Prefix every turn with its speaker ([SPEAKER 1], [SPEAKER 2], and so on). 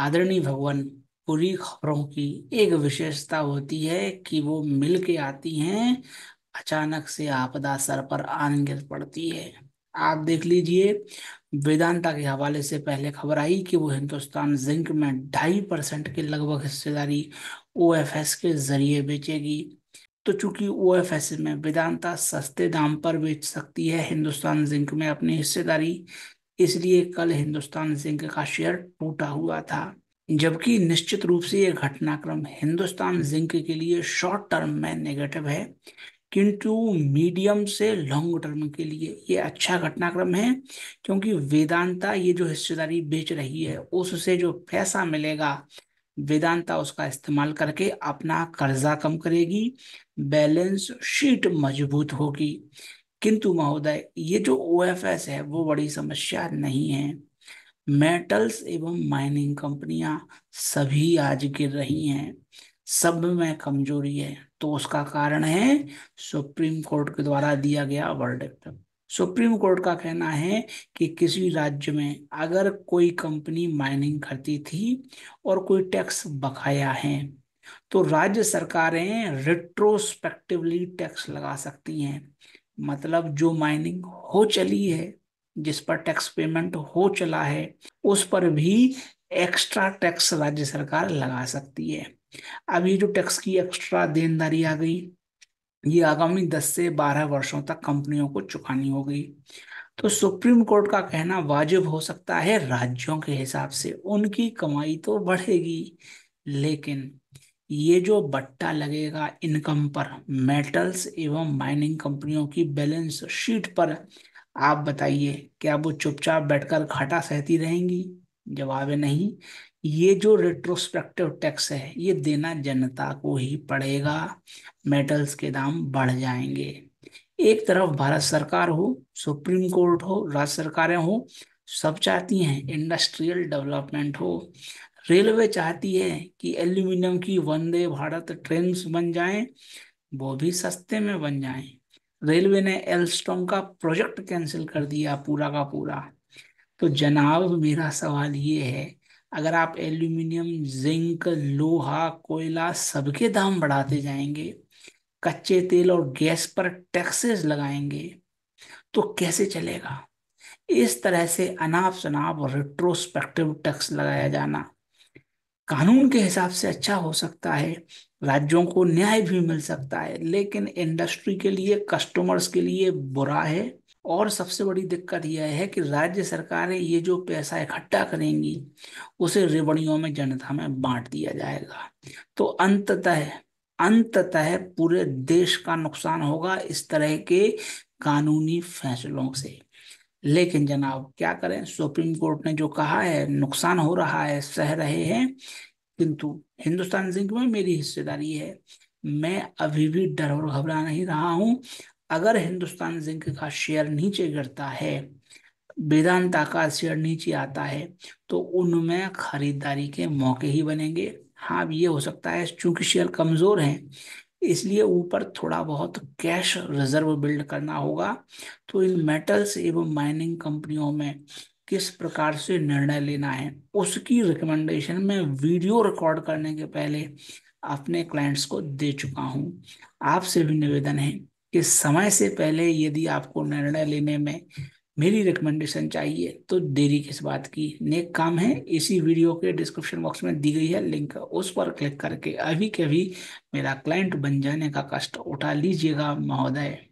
[SPEAKER 1] आदरणीय भगवान पूरी खबरों की एक विशेषता होती है कि वो मिल के आती हैं अचानक से आपदा सर पर आन गिर पड़ती है आप देख लीजिए वेदांता के हवाले से पहले खबर आई कि वो हिंदुस्तान जिंक में ढाई परसेंट के लगभग हिस्सेदारी ओ के जरिए बेचेगी तो चूंकि ओ में वेदांता सस्ते दाम पर बेच सकती है हिंदुस्तान जिंक में अपनी हिस्सेदारी इसलिए कल हिंदुस्तान जिंक का शेयर टूटा हुआ था जबकि निश्चित रूप से यह घटनाक्रम हिंदुस्तान जिंक के लिए शॉर्ट टर्म में नेगेटिव है किंतु मीडियम से लॉन्ग टर्म के लिए ये अच्छा घटनाक्रम है क्योंकि वेदांता ये जो हिस्सेदारी बेच रही है उससे जो पैसा मिलेगा वेदांता उसका इस्तेमाल करके अपना कर्जा कम करेगी बैलेंस शीट मजबूत होगी किंतु महोदय ये जो ओ है वो बड़ी समस्या नहीं है मेटल्स एवं माइनिंग कंपनियां सभी आज गिर रही हैं सब में कमजोरी है तो उसका कारण है सुप्रीम कोर्ट के द्वारा दिया गया वर्डिक्ट सुप्रीम कोर्ट का कहना है कि किसी राज्य में अगर कोई कंपनी माइनिंग करती थी और कोई टैक्स बकाया है तो राज्य सरकारें रिट्रोस्पेक्टिवली टैक्स लगा सकती हैं मतलब जो माइनिंग हो चली है जिस पर टैक्स पेमेंट हो चला है उस पर भी एक्स्ट्रा टैक्स राज्य सरकार लगा सकती है अब ये जो टैक्स की एक्स्ट्रा देनदारी आ गई ये आगामी 10 से 12 वर्षों तक कंपनियों को चुकानी होगी तो सुप्रीम कोर्ट का कहना वाजिब हो सकता है राज्यों के हिसाब से उनकी कमाई तो बढ़ेगी लेकिन ये जो बट्टा लगेगा इनकम पर मेटल्स एवं माइनिंग कंपनियों की बैलेंस शीट पर आप बताइए क्या वो चुपचाप बैठकर घाटा सहती रहेंगी जवाब है नहीं ये जो रेट्रोस्पेक्टिव टैक्स है ये देना जनता को ही पड़ेगा मेटल्स के दाम बढ़ जाएंगे एक तरफ भारत सरकार हो सुप्रीम कोर्ट हो राज्य सरकारें हो सब चाहती हैं इंडस्ट्रियल डेवलपमेंट हो रेलवे चाहती है कि एल्यूमिनियम की वंदे भारत ट्रेन बन जाएं वो भी सस्ते में बन जाएं रेलवे ने एल्स्टॉम का प्रोजेक्ट कैंसिल कर दिया पूरा का पूरा तो जनाब मेरा सवाल ये है अगर आप एल्यूमिनियम जिंक लोहा कोयला सबके दाम बढ़ाते जाएंगे कच्चे तेल और गैस पर टैक्सेस लगाएंगे तो कैसे चलेगा इस तरह से अनाप शनाप रेट्रोस्पेक्टिव टैक्स लगाया जाना कानून के हिसाब से अच्छा हो सकता है राज्यों को न्याय भी मिल सकता है लेकिन इंडस्ट्री के लिए कस्टमर्स के लिए बुरा है और सबसे बड़ी दिक्कत यह है कि राज्य सरकारें ये जो पैसा इकट्ठा करेंगी उसे रेवड़ियों में जनता में बांट दिया जाएगा तो अंततः अंततः पूरे देश का नुकसान होगा इस तरह के कानूनी फैसलों से लेकिन जनाब क्या करें सुप्रीम कोर्ट ने जो कहा है नुकसान हो रहा है सह रहे हैं किंतु हिंदुस्तान जिंक में मेरी हिस्सेदारी है मैं अभी भी डर और घबरा नहीं रहा हूं अगर हिंदुस्तान जिंक का शेयर नीचे गिरता है वेदांता का शेयर नीचे आता है तो उनमें खरीदारी के मौके ही बनेंगे हाँ अब ये हो सकता है चूंकि शेयर कमजोर हैं इसलिए ऊपर थोड़ा बहुत कैश रिजर्व बिल्ड करना होगा तो इन मेटल्स एवं माइनिंग कंपनियों में किस प्रकार से निर्णय लेना है उसकी रिकमेंडेशन में वीडियो रिकॉर्ड करने के पहले अपने क्लाइंट्स को दे चुका हूं आपसे भी निवेदन है कि समय से पहले यदि आपको निर्णय लेने में मेरी रिकमेंडेशन चाहिए तो देरी किस बात की नेक काम है इसी वीडियो के डिस्क्रिप्शन बॉक्स में दी गई है लिंक उस पर क्लिक करके अभी के अभी मेरा क्लाइंट बन जाने का कष्ट उठा लीजिएगा महोदय